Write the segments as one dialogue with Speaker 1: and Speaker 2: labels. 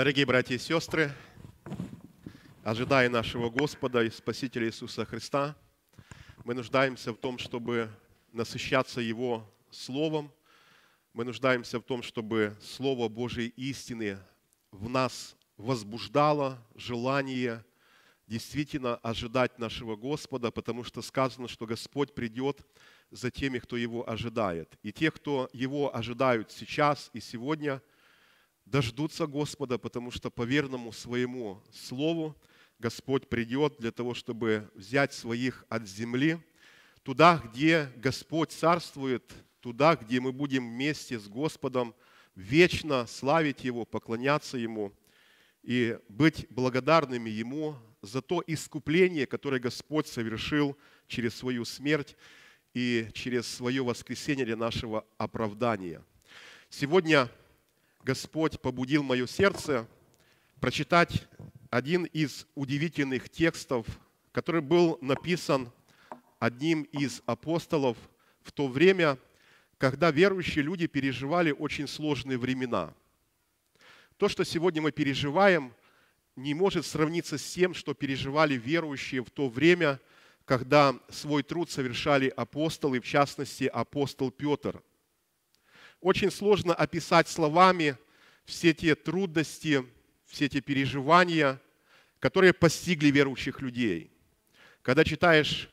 Speaker 1: Дорогие братья и сестры, ожидая нашего Господа и Спасителя Иисуса Христа, мы нуждаемся в том, чтобы насыщаться Его Словом, мы нуждаемся в том, чтобы Слово Божьей истины в нас возбуждало желание действительно ожидать нашего Господа, потому что сказано, что Господь придет за теми, кто Его ожидает. И те, кто Его ожидают сейчас и сегодня – дождутся Господа, потому что по верному своему слову Господь придет для того, чтобы взять своих от земли, туда, где Господь царствует, туда, где мы будем вместе с Господом вечно славить Его, поклоняться Ему и быть благодарными Ему за то искупление, которое Господь совершил через свою смерть и через свое воскресение для нашего оправдания. Сегодня Господь побудил мое сердце прочитать один из удивительных текстов, который был написан одним из апостолов в то время, когда верующие люди переживали очень сложные времена. То, что сегодня мы переживаем, не может сравниться с тем, что переживали верующие в то время, когда свой труд совершали апостолы, в частности апостол Петр – очень сложно описать словами все те трудности, все те переживания, которые постигли верующих людей. Когда читаешь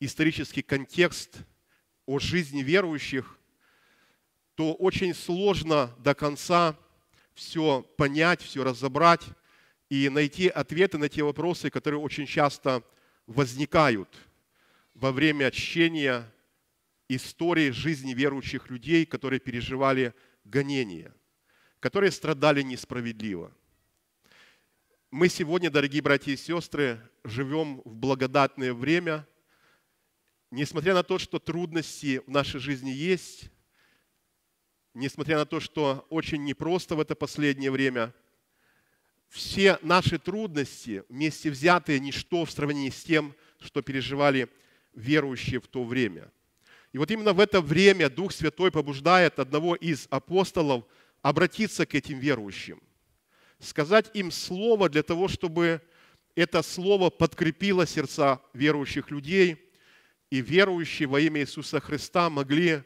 Speaker 1: исторический контекст о жизни верующих, то очень сложно до конца все понять, все разобрать и найти ответы на те вопросы, которые очень часто возникают во время чтения истории жизни верующих людей, которые переживали гонения, которые страдали несправедливо. Мы сегодня, дорогие братья и сестры, живем в благодатное время. Несмотря на то, что трудности в нашей жизни есть, несмотря на то, что очень непросто в это последнее время, все наши трудности, вместе взятые, ничто в сравнении с тем, что переживали верующие в то время – и вот именно в это время Дух Святой побуждает одного из апостолов обратиться к этим верующим, сказать им слово для того, чтобы это слово подкрепило сердца верующих людей, и верующие во имя Иисуса Христа могли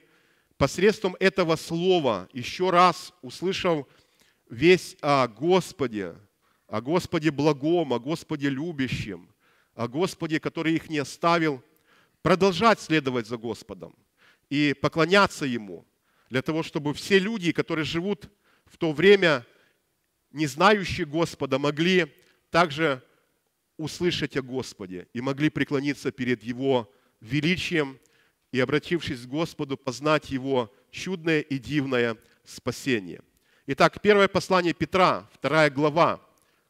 Speaker 1: посредством этого слова, еще раз услышав весь о Господе, о Господе благом, о Господе любящем, о Господе, который их не оставил – продолжать следовать за Господом и поклоняться Ему, для того, чтобы все люди, которые живут в то время, не знающие Господа, могли также услышать о Господе и могли преклониться перед Его величием и, обратившись к Господу, познать Его чудное и дивное спасение. Итак, первое послание Петра, вторая глава.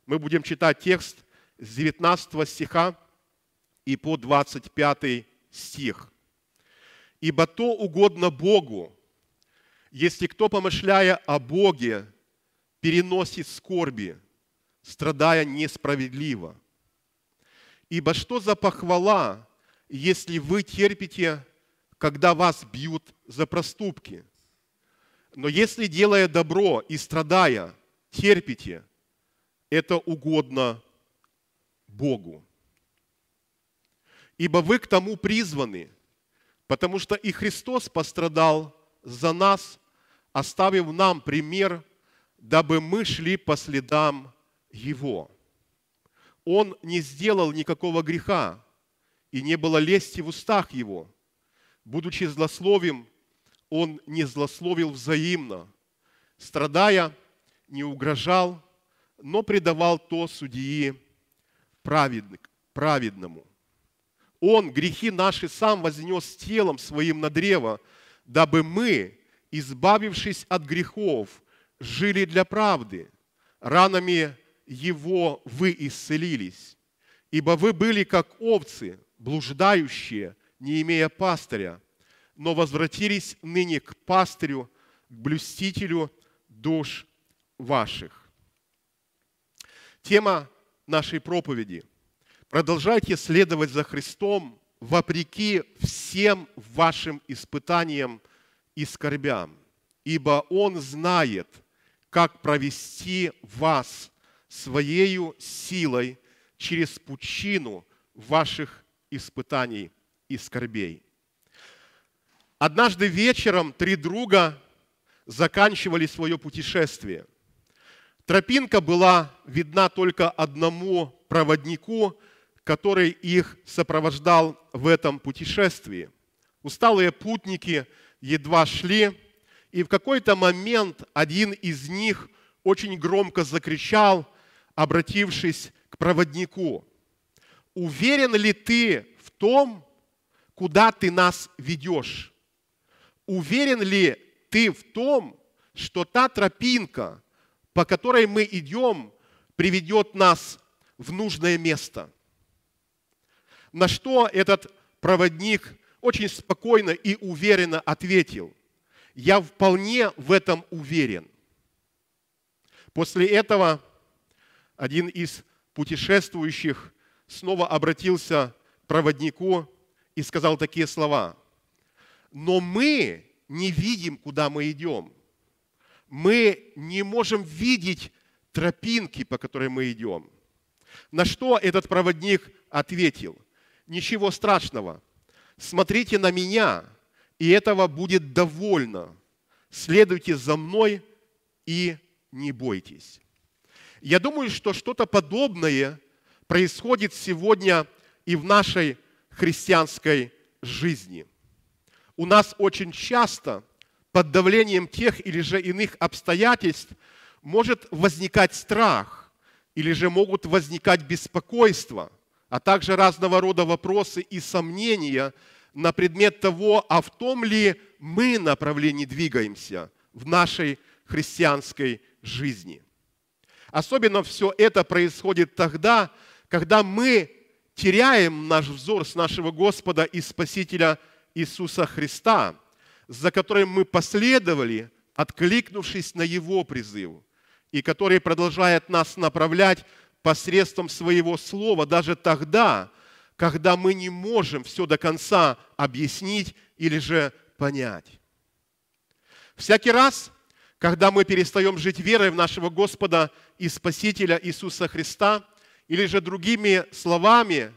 Speaker 1: Мы будем читать текст с 19 стиха и по 25 стих. «Ибо то угодно Богу, если кто, помышляя о Боге, переносит скорби, страдая несправедливо. Ибо что за похвала, если вы терпите, когда вас бьют за проступки? Но если, делая добро и страдая, терпите, это угодно Богу. Ибо вы к тому призваны, потому что и Христос пострадал за нас, оставив нам пример, дабы мы шли по следам Его. Он не сделал никакого греха, и не было лести в устах Его. Будучи злословим, Он не злословил взаимно. Страдая, не угрожал, но предавал то судьи праведному. Он грехи наши сам вознес телом своим на древо, дабы мы, избавившись от грехов, жили для правды. Ранами Его вы исцелились, ибо вы были как овцы, блуждающие, не имея пастыря, но возвратились ныне к пастырю, к блюстителю душ ваших. Тема нашей проповеди – Продолжайте следовать за Христом вопреки всем вашим испытаниям и скорбям, ибо Он знает, как провести вас своею силой через пучину ваших испытаний и скорбей. Однажды вечером три друга заканчивали свое путешествие. Тропинка была видна только одному проводнику – который их сопровождал в этом путешествии. Усталые путники едва шли, и в какой-то момент один из них очень громко закричал, обратившись к проводнику. «Уверен ли ты в том, куда ты нас ведешь? Уверен ли ты в том, что та тропинка, по которой мы идем, приведет нас в нужное место?» На что этот проводник очень спокойно и уверенно ответил, я вполне в этом уверен. После этого один из путешествующих снова обратился к проводнику и сказал такие слова. Но мы не видим, куда мы идем. Мы не можем видеть тропинки, по которой мы идем. На что этот проводник ответил ничего страшного. Смотрите на меня, и этого будет довольно. Следуйте за мной и не бойтесь. Я думаю, что что-то подобное происходит сегодня и в нашей христианской жизни. У нас очень часто под давлением тех или же иных обстоятельств может возникать страх или же могут возникать беспокойства – а также разного рода вопросы и сомнения на предмет того, а в том ли мы направлении двигаемся в нашей христианской жизни. Особенно все это происходит тогда, когда мы теряем наш взор с нашего Господа и Спасителя Иисуса Христа, за которым мы последовали, откликнувшись на Его призыв, и который продолжает нас направлять посредством своего слова, даже тогда, когда мы не можем все до конца объяснить или же понять. Всякий раз, когда мы перестаем жить верой в нашего Господа и Спасителя Иисуса Христа, или же другими словами,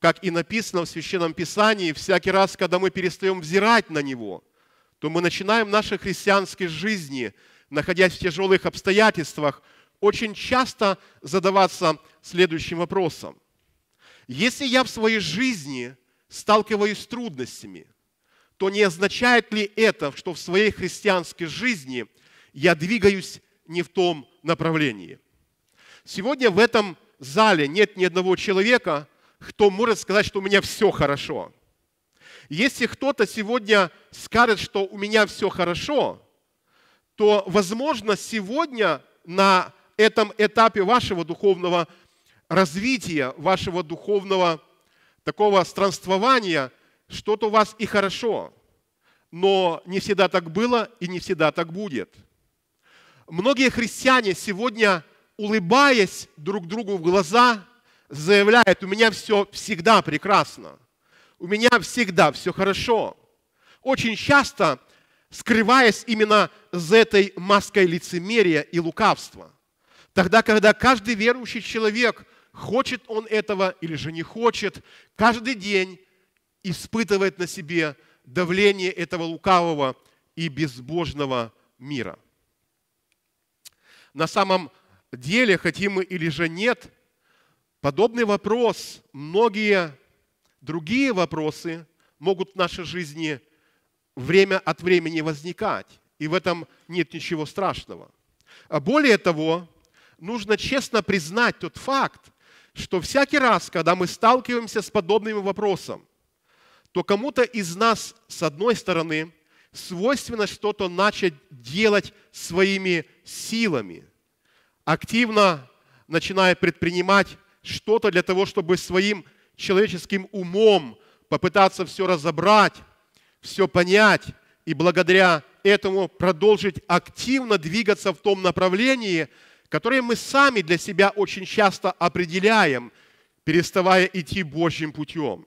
Speaker 1: как и написано в Священном Писании, всякий раз, когда мы перестаем взирать на Него, то мы начинаем наши христианские жизни, находясь в тяжелых обстоятельствах – очень часто задаваться следующим вопросом. Если я в своей жизни сталкиваюсь с трудностями, то не означает ли это, что в своей христианской жизни я двигаюсь не в том направлении? Сегодня в этом зале нет ни одного человека, кто может сказать, что у меня все хорошо. Если кто-то сегодня скажет, что у меня все хорошо, то, возможно, сегодня на этом этапе вашего духовного развития, вашего духовного такого странствования, что-то у вас и хорошо, но не всегда так было и не всегда так будет. Многие христиане сегодня, улыбаясь друг другу в глаза, заявляют, у меня все всегда прекрасно, у меня всегда все хорошо. Очень часто скрываясь именно за этой маской лицемерия и лукавства – Тогда, когда каждый верующий человек, хочет он этого или же не хочет, каждый день испытывает на себе давление этого лукавого и безбожного мира. На самом деле, хотим мы или же нет, подобный вопрос, многие другие вопросы могут в нашей жизни время от времени возникать. И в этом нет ничего страшного. А более того, нужно честно признать тот факт, что всякий раз, когда мы сталкиваемся с подобным вопросом, то кому-то из нас, с одной стороны, свойственно что-то начать делать своими силами, активно начиная предпринимать что-то для того, чтобы своим человеческим умом попытаться все разобрать, все понять и благодаря этому продолжить активно двигаться в том направлении, которые мы сами для себя очень часто определяем, переставая идти Божьим путем.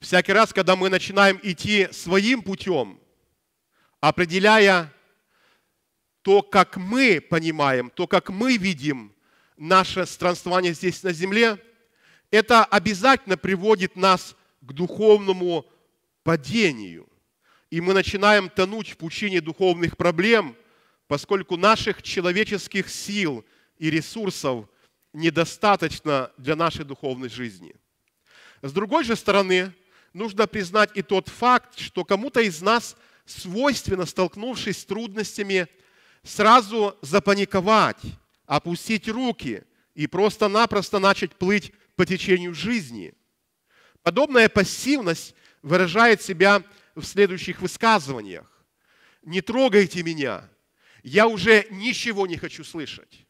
Speaker 1: Всякий раз, когда мы начинаем идти своим путем, определяя то, как мы понимаем, то, как мы видим наше странствование здесь на земле, это обязательно приводит нас к духовному падению – и мы начинаем тонуть в пучине духовных проблем, поскольку наших человеческих сил и ресурсов недостаточно для нашей духовной жизни. С другой же стороны, нужно признать и тот факт, что кому-то из нас свойственно, столкнувшись с трудностями, сразу запаниковать, опустить руки и просто-напросто начать плыть по течению жизни. Подобная пассивность выражает себя в следующих высказываниях. Не трогайте меня, я уже ничего не хочу слышать.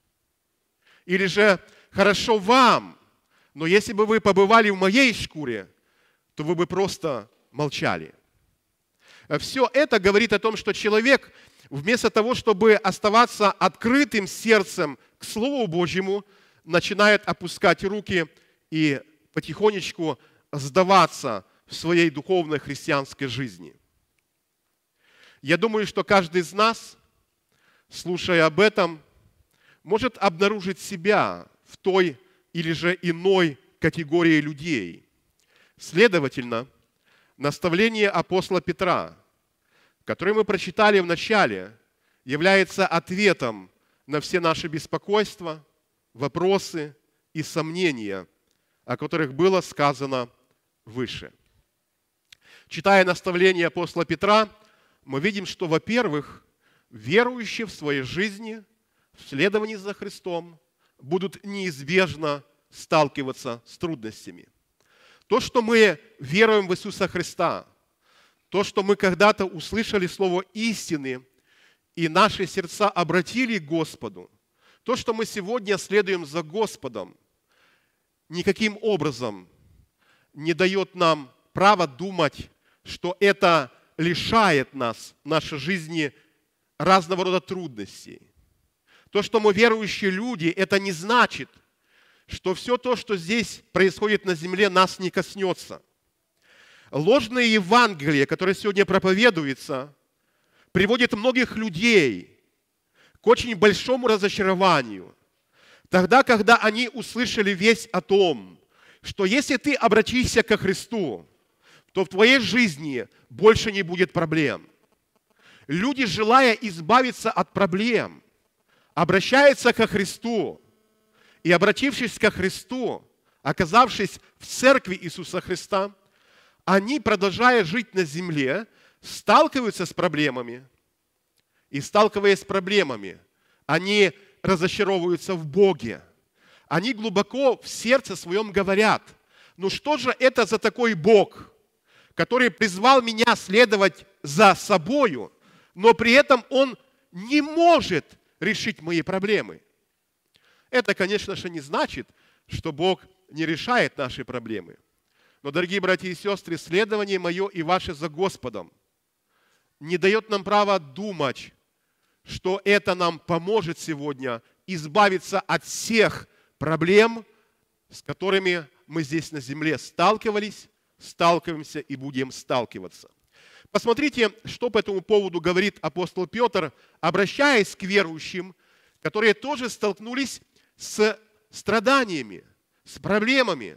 Speaker 1: Или же хорошо вам, но если бы вы побывали в моей шкуре, то вы бы просто молчали. Все это говорит о том, что человек вместо того, чтобы оставаться открытым сердцем к Слову Божьему, начинает опускать руки и потихонечку сдаваться в своей духовной христианской жизни. Я думаю, что каждый из нас, слушая об этом, может обнаружить себя в той или же иной категории людей. Следовательно, наставление апостола Петра, которое мы прочитали в начале, является ответом на все наши беспокойства, вопросы и сомнения, о которых было сказано выше – Читая наставления апостола Петра, мы видим, что, во-первых, верующие в своей жизни, в следовании за Христом, будут неизбежно сталкиваться с трудностями. То, что мы веруем в Иисуса Христа, то, что мы когда-то услышали слово истины, и наши сердца обратили к Господу, то, что мы сегодня следуем за Господом, никаким образом не дает нам права думать что это лишает нас нашей жизни разного рода трудностей. То, что мы верующие люди, это не значит, что все то, что здесь происходит на земле, нас не коснется. Ложное Евангелие, которое сегодня проповедуется, приводит многих людей к очень большому разочарованию, тогда, когда они услышали весь о том, что если ты обратишься ко Христу, то в твоей жизни больше не будет проблем. Люди, желая избавиться от проблем, обращаются ко Христу. И обратившись ко Христу, оказавшись в церкви Иисуса Христа, они, продолжая жить на земле, сталкиваются с проблемами. И сталкиваясь с проблемами, они разочаровываются в Боге. Они глубоко в сердце своем говорят, ну что же это за такой Бог – который призвал меня следовать за собою, но при этом он не может решить мои проблемы. Это, конечно же, не значит, что Бог не решает наши проблемы. Но, дорогие братья и сестры, следование мое и ваше за Господом не дает нам права думать, что это нам поможет сегодня избавиться от всех проблем, с которыми мы здесь на земле сталкивались сталкиваемся и будем сталкиваться. Посмотрите, что по этому поводу говорит апостол Петр, обращаясь к верующим, которые тоже столкнулись с страданиями, с проблемами,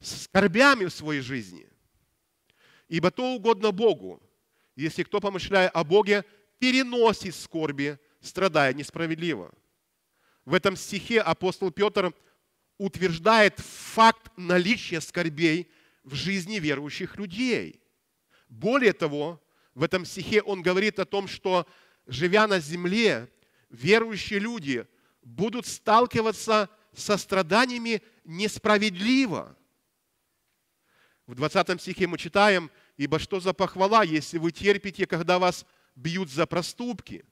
Speaker 1: с скорбями в своей жизни. Ибо то угодно Богу, если кто, помышляя о Боге, переносит скорби, страдая несправедливо. В этом стихе апостол Петр утверждает факт наличия скорбей в жизни верующих людей. Более того, в этом стихе он говорит о том, что, живя на земле, верующие люди будут сталкиваться со страданиями несправедливо. В 20 стихе мы читаем, «Ибо что за похвала, если вы терпите, когда вас бьют за проступки?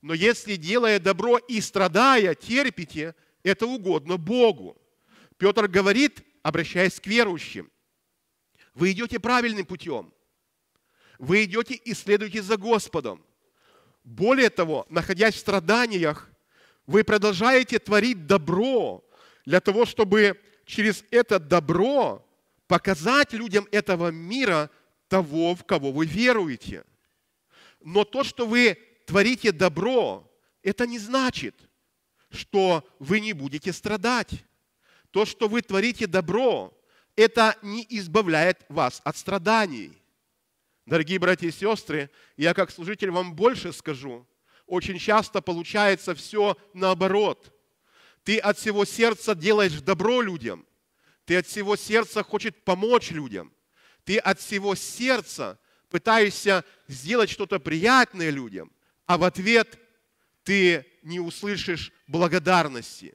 Speaker 1: Но если, делая добро и страдая, терпите, это угодно Богу». Петр говорит, обращаясь к верующим, вы идете правильным путем. Вы идете и следуете за Господом. Более того, находясь в страданиях, вы продолжаете творить добро для того, чтобы через это добро показать людям этого мира того, в кого вы веруете. Но то, что вы творите добро, это не значит, что вы не будете страдать. То, что вы творите добро, это не избавляет вас от страданий. Дорогие братья и сестры, я как служитель вам больше скажу. Очень часто получается все наоборот. Ты от всего сердца делаешь добро людям. Ты от всего сердца хочешь помочь людям. Ты от всего сердца пытаешься сделать что-то приятное людям, а в ответ ты не услышишь благодарности.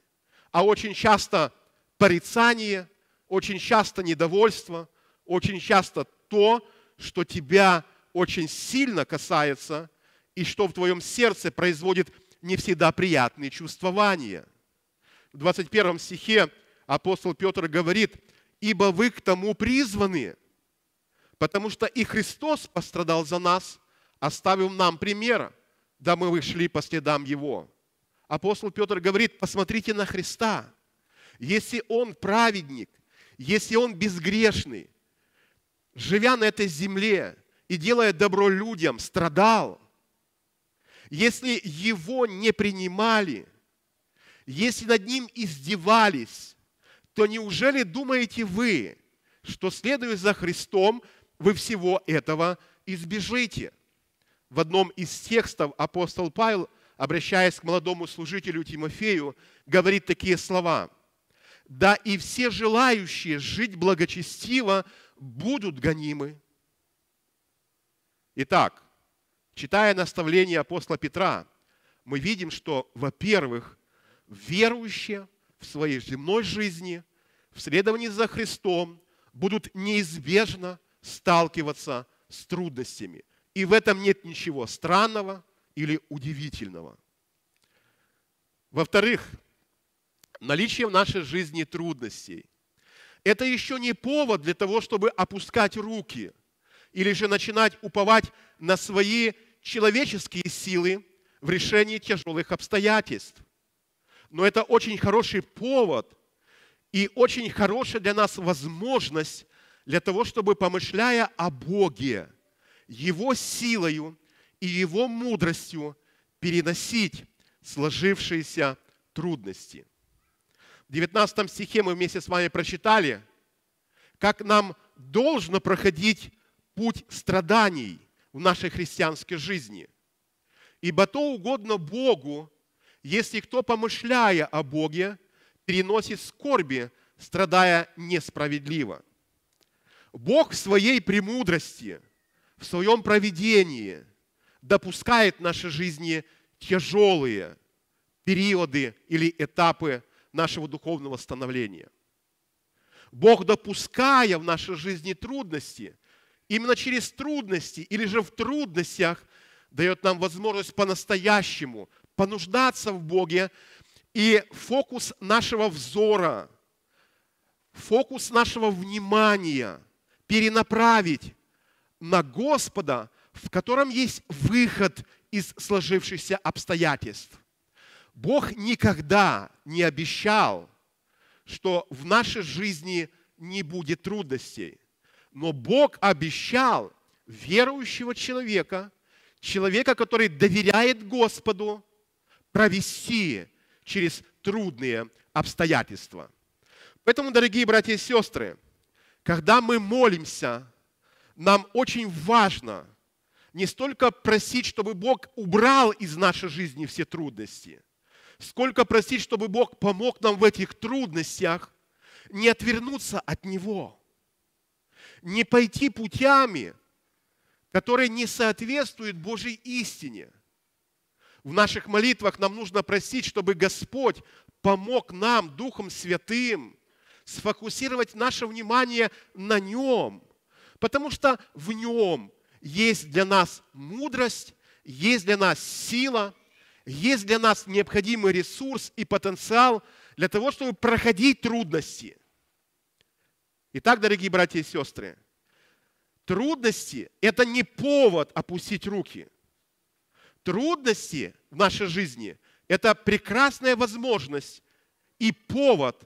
Speaker 1: А очень часто порицание – очень часто недовольство, очень часто то, что тебя очень сильно касается и что в твоем сердце производит не всегда приятные чувствования. В 21 стихе апостол Петр говорит, «Ибо вы к тому призваны, потому что и Христос пострадал за нас, оставив нам пример, да мы вышли по следам Его». Апостол Петр говорит, посмотрите на Христа. Если Он праведник, если он безгрешный, живя на этой земле и делая добро людям, страдал, если его не принимали, если над ним издевались, то неужели думаете вы, что следуя за Христом, вы всего этого избежите? В одном из текстов апостол Павел, обращаясь к молодому служителю Тимофею, говорит такие слова – да и все желающие жить благочестиво будут гонимы. Итак, читая наставление апостола Петра, мы видим, что, во-первых, верующие в своей земной жизни, в следовании за Христом, будут неизбежно сталкиваться с трудностями. И в этом нет ничего странного или удивительного. Во-вторых, наличие в нашей жизни трудностей. Это еще не повод для того, чтобы опускать руки или же начинать уповать на свои человеческие силы в решении тяжелых обстоятельств. Но это очень хороший повод и очень хорошая для нас возможность для того, чтобы, помышляя о Боге, Его силою и Его мудростью, переносить сложившиеся трудности в 19 стихе мы вместе с вами прочитали, как нам должно проходить путь страданий в нашей христианской жизни. Ибо то угодно Богу, если кто, помышляя о Боге, переносит скорби, страдая несправедливо. Бог в своей премудрости, в своем проведении допускает в нашей жизни тяжелые периоды или этапы нашего духовного становления. Бог, допуская в нашей жизни трудности, именно через трудности или же в трудностях дает нам возможность по-настоящему понуждаться в Боге, и фокус нашего взора, фокус нашего внимания перенаправить на Господа, в котором есть выход из сложившихся обстоятельств. Бог никогда не обещал, что в нашей жизни не будет трудностей. Но Бог обещал верующего человека, человека, который доверяет Господу, провести через трудные обстоятельства. Поэтому, дорогие братья и сестры, когда мы молимся, нам очень важно не столько просить, чтобы Бог убрал из нашей жизни все трудности – сколько просить, чтобы Бог помог нам в этих трудностях, не отвернуться от Него, не пойти путями, которые не соответствуют Божьей истине. В наших молитвах нам нужно просить, чтобы Господь помог нам, Духом Святым, сфокусировать наше внимание на Нем, потому что в Нем есть для нас мудрость, есть для нас сила – есть для нас необходимый ресурс и потенциал для того, чтобы проходить трудности. Итак, дорогие братья и сестры, трудности – это не повод опустить руки. Трудности в нашей жизни – это прекрасная возможность и повод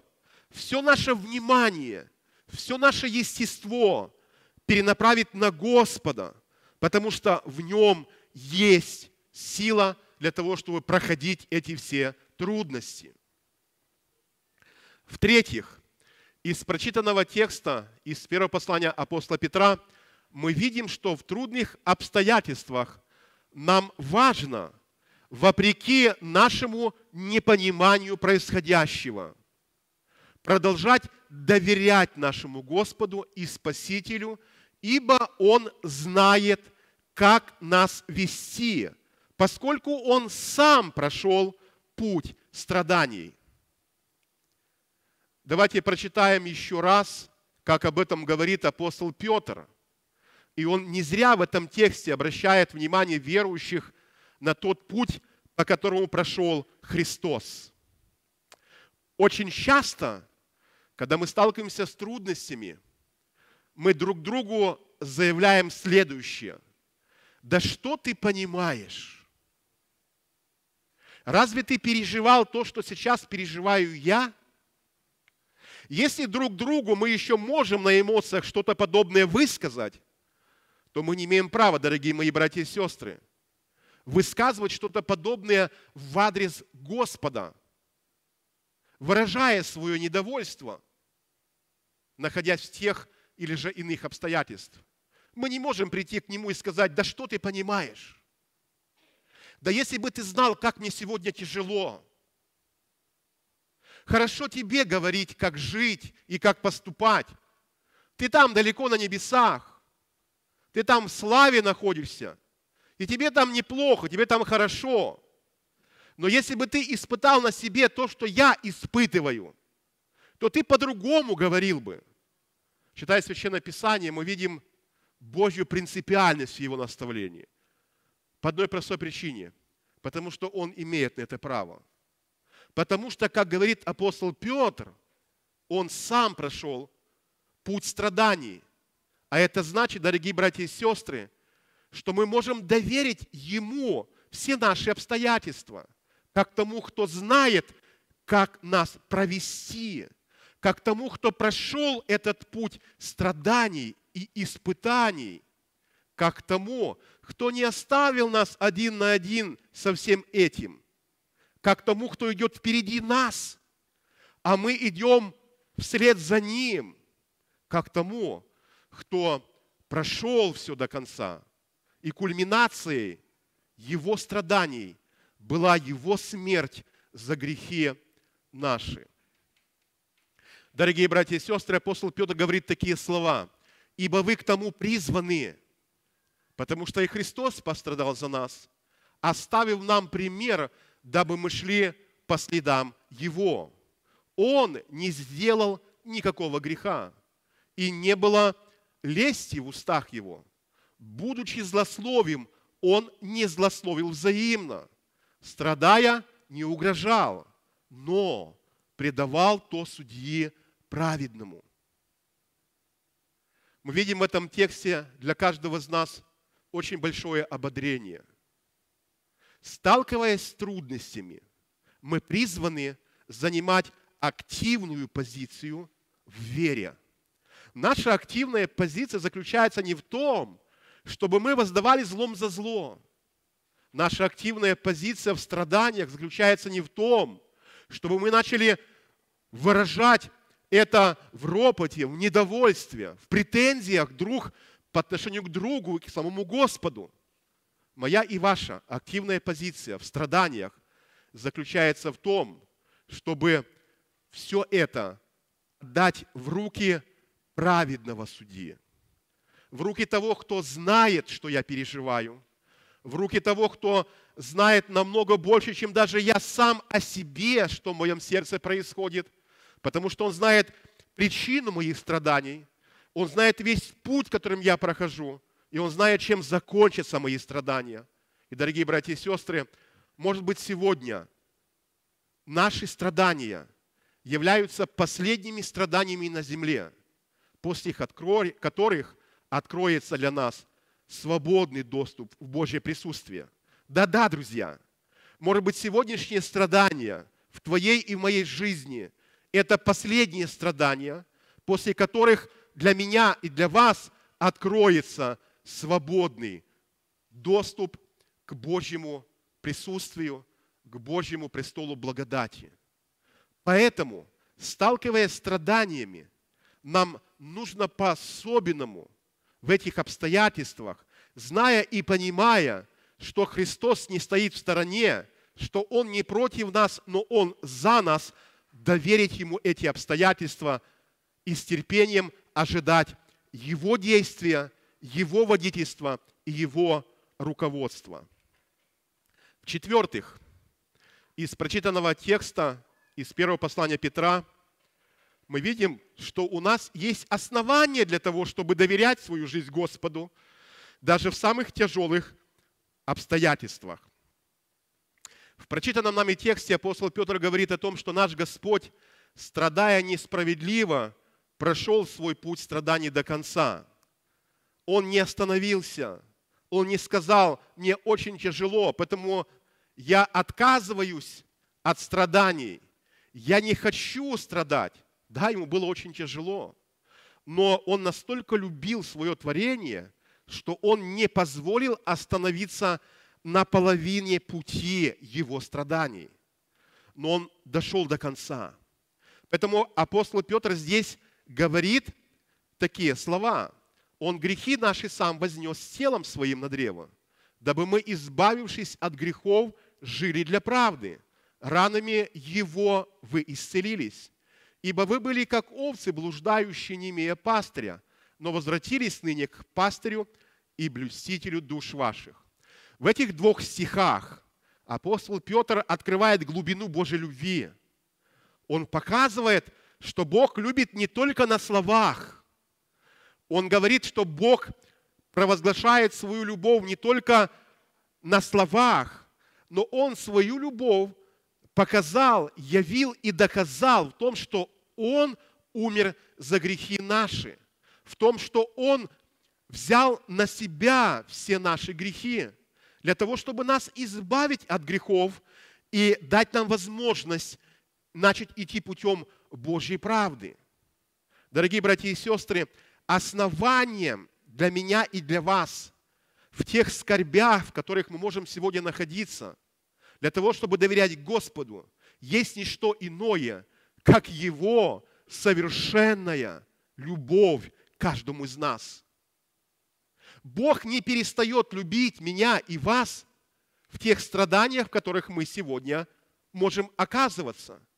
Speaker 1: все наше внимание, все наше естество перенаправить на Господа, потому что в Нем есть сила – для того, чтобы проходить эти все трудности. В-третьих, из прочитанного текста, из первого послания апостола Петра, мы видим, что в трудных обстоятельствах нам важно, вопреки нашему непониманию происходящего, продолжать доверять нашему Господу и Спасителю, ибо Он знает, как нас вести – поскольку он сам прошел путь страданий. Давайте прочитаем еще раз, как об этом говорит апостол Петр. И он не зря в этом тексте обращает внимание верующих на тот путь, по которому прошел Христос. Очень часто, когда мы сталкиваемся с трудностями, мы друг другу заявляем следующее. Да что ты понимаешь? Разве ты переживал то, что сейчас переживаю я? Если друг другу мы еще можем на эмоциях что-то подобное высказать, то мы не имеем права, дорогие мои братья и сестры, высказывать что-то подобное в адрес Господа, выражая свое недовольство, находясь в тех или же иных обстоятельствах. Мы не можем прийти к Нему и сказать, да что ты понимаешь? Да если бы ты знал, как мне сегодня тяжело. Хорошо тебе говорить, как жить и как поступать. Ты там далеко на небесах. Ты там в славе находишься. И тебе там неплохо, тебе там хорошо. Но если бы ты испытал на себе то, что я испытываю, то ты по-другому говорил бы. Читая Священное Писание, мы видим Божью принципиальность в его наставлении – по одной простой причине. Потому что он имеет на это право. Потому что, как говорит апостол Петр, он сам прошел путь страданий. А это значит, дорогие братья и сестры, что мы можем доверить Ему все наши обстоятельства, как тому, кто знает, как нас провести, как тому, кто прошел этот путь страданий и испытаний, как тому, кто не оставил нас один на один со всем этим, как тому, кто идет впереди нас, а мы идем вслед за ним, как тому, кто прошел все до конца. И кульминацией его страданий была его смерть за грехи наши. Дорогие братья и сестры, апостол Петр говорит такие слова. «Ибо вы к тому призваны, Потому что и Христос пострадал за нас, оставив нам пример, дабы мы шли по следам Его. Он не сделал никакого греха, и не было лести в устах Его. Будучи злословим, Он не злословил взаимно, страдая, не угрожал, но предавал то судьи праведному. Мы видим в этом тексте для каждого из нас – очень большое ободрение. Сталкиваясь с трудностями, мы призваны занимать активную позицию в вере. Наша активная позиция заключается не в том, чтобы мы воздавали злом за зло. Наша активная позиция в страданиях заключается не в том, чтобы мы начали выражать это в ропоте, в недовольстве, в претензиях друг по отношению к другу и к самому Господу. Моя и ваша активная позиция в страданиях заключается в том, чтобы все это дать в руки праведного судьи, в руки того, кто знает, что я переживаю, в руки того, кто знает намного больше, чем даже я сам о себе, что в моем сердце происходит, потому что он знает причину моих страданий – он знает весь путь, которым я прохожу. И Он знает, чем закончатся мои страдания. И, дорогие братья и сестры, может быть, сегодня наши страдания являются последними страданиями на земле, после которых откроется для нас свободный доступ в Божье присутствие. Да-да, друзья, может быть, сегодняшние страдания в твоей и в моей жизни – это последние страдания, после которых – для меня и для вас откроется свободный доступ к Божьему присутствию, к Божьему престолу благодати. Поэтому, сталкиваясь с страданиями, нам нужно по-особенному в этих обстоятельствах, зная и понимая, что Христос не стоит в стороне, что Он не против нас, но Он за нас, доверить Ему эти обстоятельства и с терпением ожидать Его действия, Его водительства и Его руководства. В-четвертых, из прочитанного текста, из первого послания Петра, мы видим, что у нас есть основания для того, чтобы доверять свою жизнь Господу, даже в самых тяжелых обстоятельствах. В прочитанном нами тексте апостол Петр говорит о том, что наш Господь, страдая несправедливо, прошел свой путь страданий до конца. Он не остановился. Он не сказал, мне очень тяжело, поэтому я отказываюсь от страданий. Я не хочу страдать. Да, ему было очень тяжело. Но он настолько любил свое творение, что он не позволил остановиться на половине пути его страданий. Но он дошел до конца. Поэтому апостол Петр здесь говорит такие слова. Он грехи наши сам вознес телом своим на древо, дабы мы, избавившись от грехов, жили для правды. Ранами Его вы исцелились. Ибо вы были как овцы, блуждающие, не имея пастыря, но возвратились ныне к пастырю и блюстителю душ ваших. В этих двух стихах апостол Петр открывает глубину Божьей любви. Он показывает – что Бог любит не только на словах. Он говорит, что Бог провозглашает свою любовь не только на словах, но Он свою любовь показал, явил и доказал в том, что Он умер за грехи наши, в том, что Он взял на себя все наши грехи, для того, чтобы нас избавить от грехов и дать нам возможность начать идти путем Божьей правды. Дорогие братья и сестры, основанием для меня и для вас в тех скорбях, в которых мы можем сегодня находиться, для того, чтобы доверять Господу, есть не что иное, как Его совершенная любовь каждому из нас. Бог не перестает любить меня и вас в тех страданиях, в которых мы сегодня можем оказываться –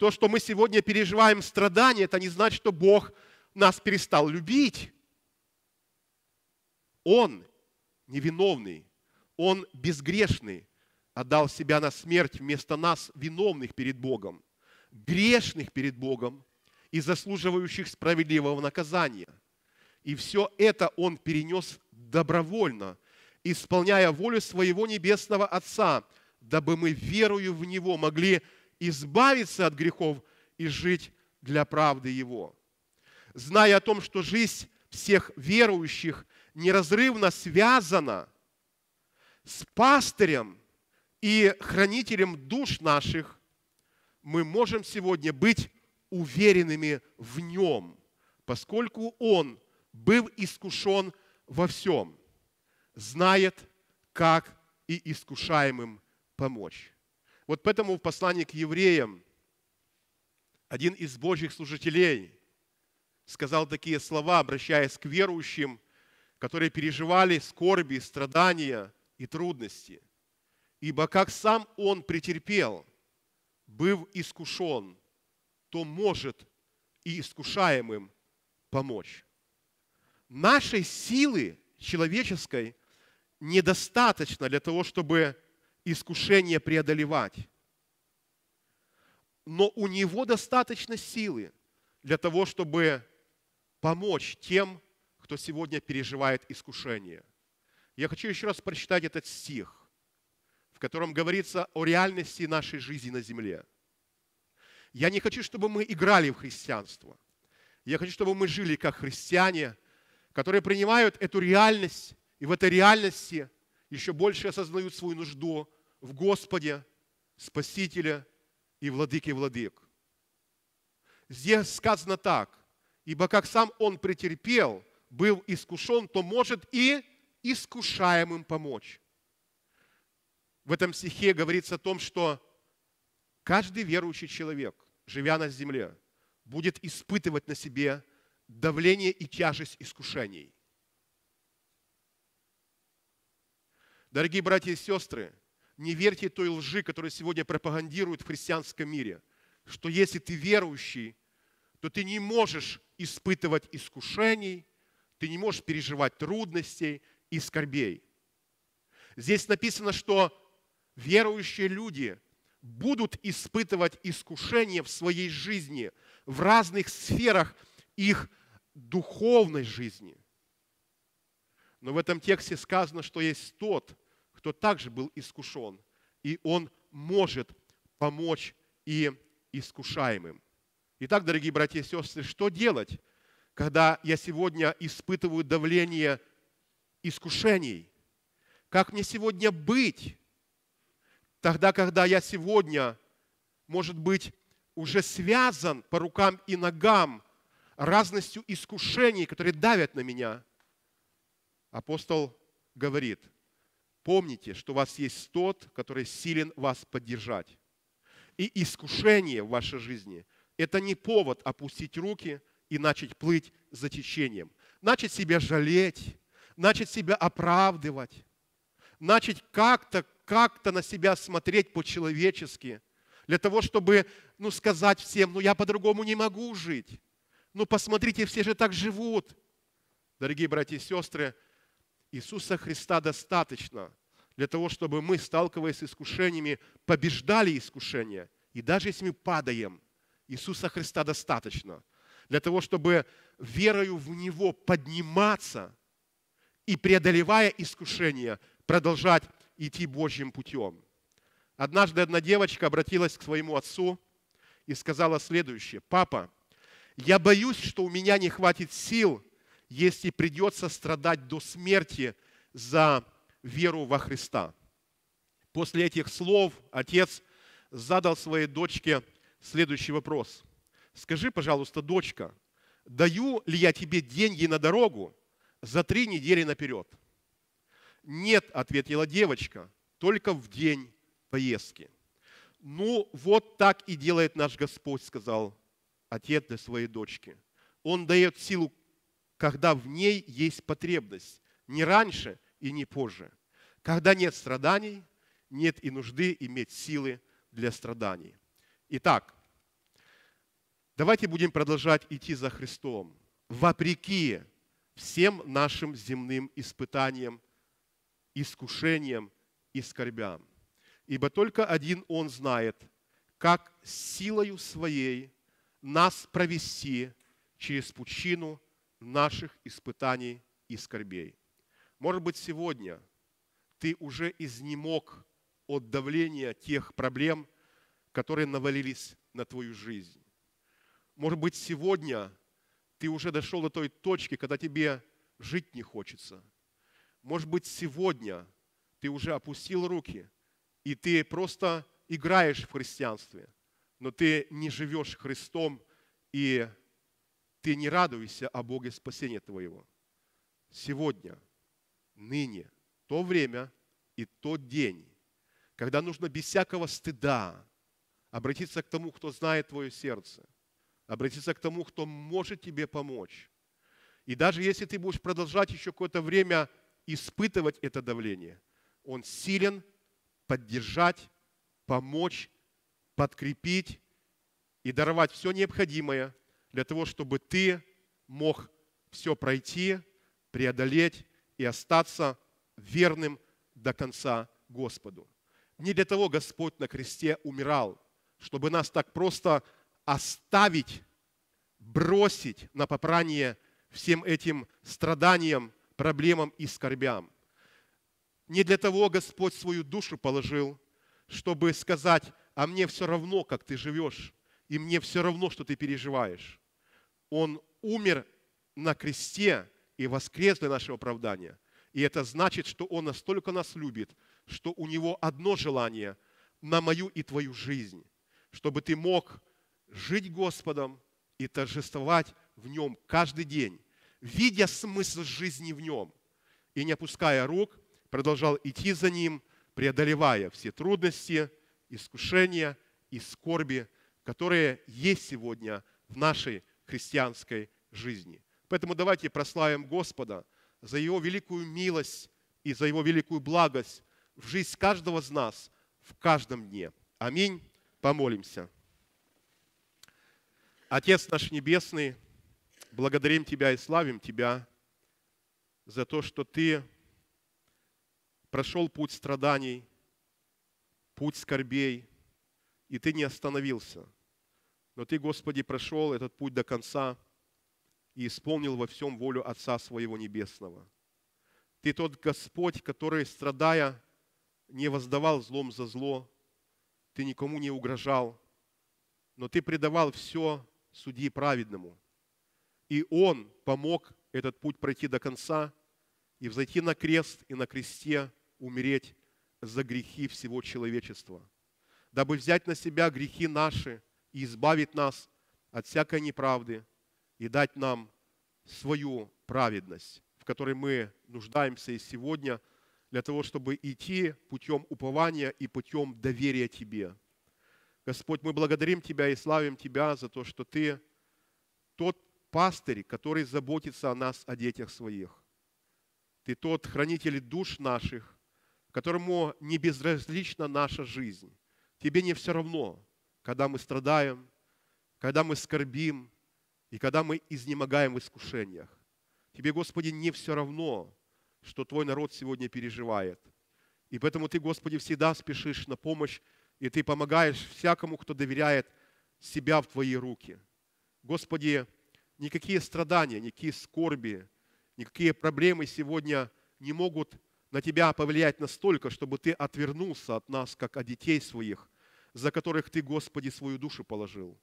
Speaker 1: то, что мы сегодня переживаем страдания, это не значит, что Бог нас перестал любить. Он невиновный, Он безгрешный, отдал а себя на смерть вместо нас, виновных перед Богом, грешных перед Богом и заслуживающих справедливого наказания. И все это Он перенес добровольно, исполняя волю Своего Небесного Отца, дабы мы верою в Него могли избавиться от грехов и жить для правды Его. Зная о том, что жизнь всех верующих неразрывно связана с пастырем и хранителем душ наших, мы можем сегодня быть уверенными в Нем, поскольку Он был искушен во всем, знает, как и искушаемым помочь. Вот поэтому в послании к евреям один из Божьих служителей сказал такие слова, обращаясь к верующим, которые переживали скорби, страдания и трудности. Ибо как сам он претерпел, быв искушен, то может и искушаемым помочь. Нашей силы человеческой недостаточно для того, чтобы искушение преодолевать. Но у него достаточно силы для того, чтобы помочь тем, кто сегодня переживает искушение. Я хочу еще раз прочитать этот стих, в котором говорится о реальности нашей жизни на земле. Я не хочу, чтобы мы играли в христианство. Я хочу, чтобы мы жили как христиане, которые принимают эту реальность и в этой реальности – еще больше осознают свою нужду в Господе, Спасителя и Владыке Владык. Здесь сказано так, ибо как сам он претерпел, был искушен, то может и искушаемым помочь. В этом стихе говорится о том, что каждый верующий человек, живя на земле, будет испытывать на себе давление и тяжесть искушений – Дорогие братья и сестры, не верьте той лжи, которую сегодня пропагандируют в христианском мире, что если ты верующий, то ты не можешь испытывать искушений, ты не можешь переживать трудностей и скорбей. Здесь написано, что верующие люди будут испытывать искушения в своей жизни, в разных сферах их духовной жизни. Но в этом тексте сказано, что есть тот, кто также был искушен, и он может помочь и искушаемым. Итак, дорогие братья и сестры, что делать, когда я сегодня испытываю давление искушений? Как мне сегодня быть, тогда, когда я сегодня, может быть, уже связан по рукам и ногам разностью искушений, которые давят на меня – апостол говорит, помните, что у вас есть тот, который силен вас поддержать. И искушение в вашей жизни – это не повод опустить руки и начать плыть за течением, начать себя жалеть, начать себя оправдывать, начать как-то как-то на себя смотреть по-человечески, для того, чтобы ну, сказать всем, ну я по-другому не могу жить. Ну посмотрите, все же так живут. Дорогие братья и сестры, Иисуса Христа достаточно для того, чтобы мы, сталкиваясь с искушениями, побеждали искушения. И даже если мы падаем, Иисуса Христа достаточно для того, чтобы верою в Него подниматься и, преодолевая искушения, продолжать идти Божьим путем. Однажды одна девочка обратилась к своему отцу и сказала следующее. «Папа, я боюсь, что у меня не хватит сил – если придется страдать до смерти за веру во Христа. После этих слов отец задал своей дочке следующий вопрос. Скажи, пожалуйста, дочка, даю ли я тебе деньги на дорогу за три недели наперед? Нет, ответила девочка, только в день поездки. Ну, вот так и делает наш Господь, сказал отец для своей дочки. Он дает силу когда в ней есть потребность, не раньше и не позже, когда нет страданий, нет и нужды иметь силы для страданий. Итак, давайте будем продолжать идти за Христом, вопреки всем нашим земным испытаниям, искушениям и скорбям. Ибо только один Он знает, как силою Своей нас провести через пучину – наших испытаний и скорбей. Может быть, сегодня ты уже изнемог от давления тех проблем, которые навалились на твою жизнь. Может быть, сегодня ты уже дошел до той точки, когда тебе жить не хочется. Может быть, сегодня ты уже опустил руки, и ты просто играешь в христианстве, но ты не живешь Христом и ты не радуйся о Боге спасения твоего. Сегодня, ныне, то время и тот день, когда нужно без всякого стыда обратиться к тому, кто знает твое сердце, обратиться к тому, кто может тебе помочь. И даже если ты будешь продолжать еще какое-то время испытывать это давление, он силен поддержать, помочь, подкрепить и даровать все необходимое, для того, чтобы ты мог все пройти, преодолеть и остаться верным до конца Господу. Не для того Господь на кресте умирал, чтобы нас так просто оставить, бросить на попрание всем этим страданиям, проблемам и скорбям. Не для того Господь свою душу положил, чтобы сказать, а мне все равно, как ты живешь, и мне все равно, что ты переживаешь. Он умер на кресте и воскрес для нашего оправдания. И это значит, что Он настолько нас любит, что у Него одно желание на мою и твою жизнь, чтобы ты мог жить Господом и торжествовать в Нем каждый день, видя смысл жизни в Нем и не опуская рук, продолжал идти за Ним, преодолевая все трудности, искушения и скорби, которые есть сегодня в нашей христианской жизни. Поэтому давайте прославим Господа за Его великую милость и за Его великую благость в жизнь каждого из нас в каждом дне. Аминь. Помолимся. Отец наш Небесный, благодарим Тебя и славим Тебя за то, что Ты прошел путь страданий, путь скорбей, и Ты не остановился – но Ты, Господи, прошел этот путь до конца и исполнил во всем волю Отца Своего Небесного. Ты тот Господь, который, страдая, не воздавал злом за зло, Ты никому не угрожал, но Ты предавал все судьи праведному. И Он помог этот путь пройти до конца и взойти на крест и на кресте умереть за грехи всего человечества, дабы взять на себя грехи наши – и избавить нас от всякой неправды и дать нам свою праведность, в которой мы нуждаемся и сегодня, для того, чтобы идти путем упования и путем доверия Тебе. Господь, мы благодарим Тебя и славим Тебя за то, что Ты тот пастырь, который заботится о нас, о детях своих. Ты тот хранитель душ наших, которому не безразлична наша жизнь. Тебе не все равно, когда мы страдаем, когда мы скорбим и когда мы изнемогаем в искушениях. Тебе, Господи, не все равно, что Твой народ сегодня переживает. И поэтому Ты, Господи, всегда спешишь на помощь, и Ты помогаешь всякому, кто доверяет себя в Твои руки. Господи, никакие страдания, никакие скорби, никакие проблемы сегодня не могут на Тебя повлиять настолько, чтобы Ты отвернулся от нас, как от детей своих – за которых Ты, Господи, свою душу положил.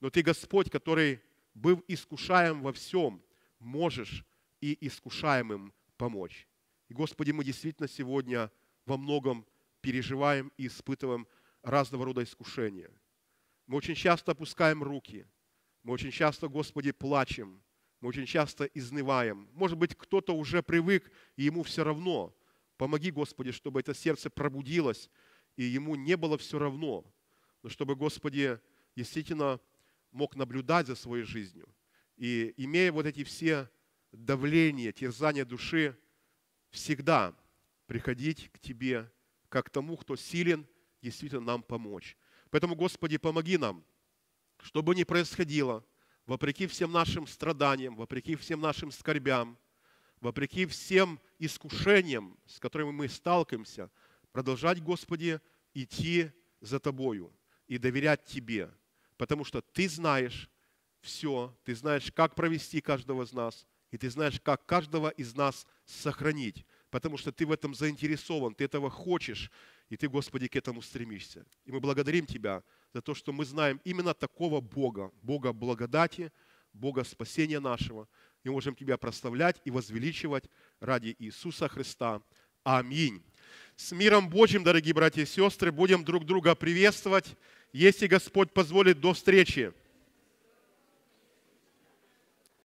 Speaker 1: Но Ты, Господь, который, был искушаем во всем, можешь и искушаемым помочь. И, Господи, мы действительно сегодня во многом переживаем и испытываем разного рода искушения. Мы очень часто опускаем руки, мы очень часто, Господи, плачем, мы очень часто изнываем. Может быть, кто-то уже привык, и ему все равно. Помоги, Господи, чтобы это сердце пробудилось, и ему не было все равно, но чтобы, Господи, действительно мог наблюдать за своей жизнью. И имея вот эти все давления, терзания души, всегда приходить к Тебе, как к тому, кто силен действительно нам помочь. Поэтому, Господи, помоги нам, что бы ни происходило, вопреки всем нашим страданиям, вопреки всем нашим скорбям, вопреки всем искушениям, с которыми мы сталкиваемся – продолжать, Господи, идти за Тобою и доверять Тебе, потому что Ты знаешь все, Ты знаешь, как провести каждого из нас, и Ты знаешь, как каждого из нас сохранить, потому что Ты в этом заинтересован, Ты этого хочешь, и Ты, Господи, к этому стремишься. И мы благодарим Тебя за то, что мы знаем именно такого Бога, Бога благодати, Бога спасения нашего, и можем Тебя прославлять и возвеличивать ради Иисуса Христа, Аминь. С миром Божьим, дорогие братья и сестры, будем друг друга приветствовать, если Господь позволит, до встречи.